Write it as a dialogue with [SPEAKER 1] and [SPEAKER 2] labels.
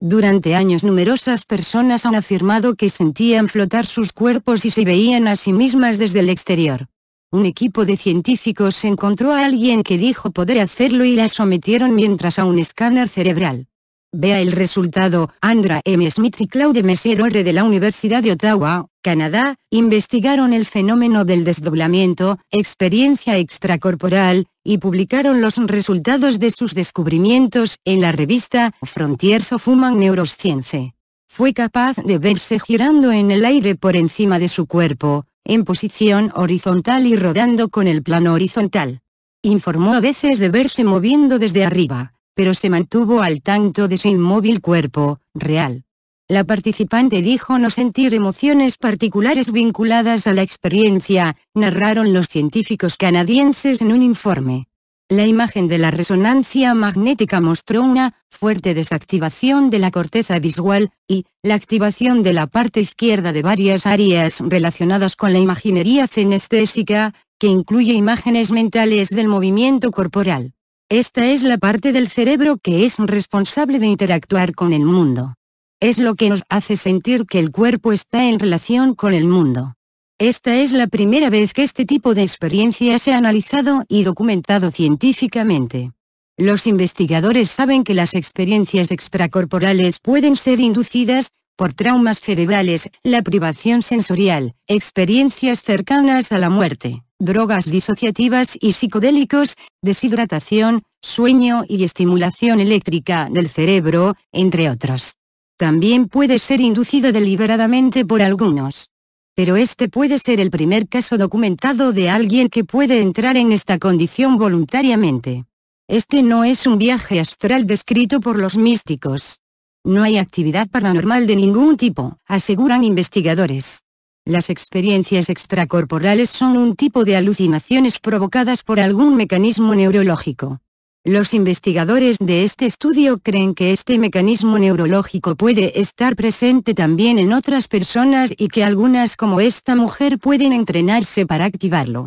[SPEAKER 1] Durante años numerosas personas han afirmado que sentían flotar sus cuerpos y se veían a sí mismas desde el exterior. Un equipo de científicos encontró a alguien que dijo poder hacerlo y la sometieron mientras a un escáner cerebral. Vea el resultado, Andra M. Smith y Claude Messier de la Universidad de Ottawa, Canadá, investigaron el fenómeno del desdoblamiento, experiencia extracorporal, y publicaron los resultados de sus descubrimientos en la revista Frontiers of Human Neuroscience. Fue capaz de verse girando en el aire por encima de su cuerpo, en posición horizontal y rodando con el plano horizontal. Informó a veces de verse moviendo desde arriba, pero se mantuvo al tanto de su inmóvil cuerpo, real. La participante dijo no sentir emociones particulares vinculadas a la experiencia, narraron los científicos canadienses en un informe. La imagen de la resonancia magnética mostró una fuerte desactivación de la corteza visual, y la activación de la parte izquierda de varias áreas relacionadas con la imaginería cenestésica, que incluye imágenes mentales del movimiento corporal. Esta es la parte del cerebro que es responsable de interactuar con el mundo es lo que nos hace sentir que el cuerpo está en relación con el mundo. Esta es la primera vez que este tipo de experiencia se ha analizado y documentado científicamente. Los investigadores saben que las experiencias extracorporales pueden ser inducidas, por traumas cerebrales, la privación sensorial, experiencias cercanas a la muerte, drogas disociativas y psicodélicos, deshidratación, sueño y estimulación eléctrica del cerebro, entre otros. También puede ser inducido deliberadamente por algunos. Pero este puede ser el primer caso documentado de alguien que puede entrar en esta condición voluntariamente. Este no es un viaje astral descrito por los místicos. No hay actividad paranormal de ningún tipo, aseguran investigadores. Las experiencias extracorporales son un tipo de alucinaciones provocadas por algún mecanismo neurológico. Los investigadores de este estudio creen que este mecanismo neurológico puede estar presente también en otras personas y que algunas como esta mujer pueden entrenarse para activarlo.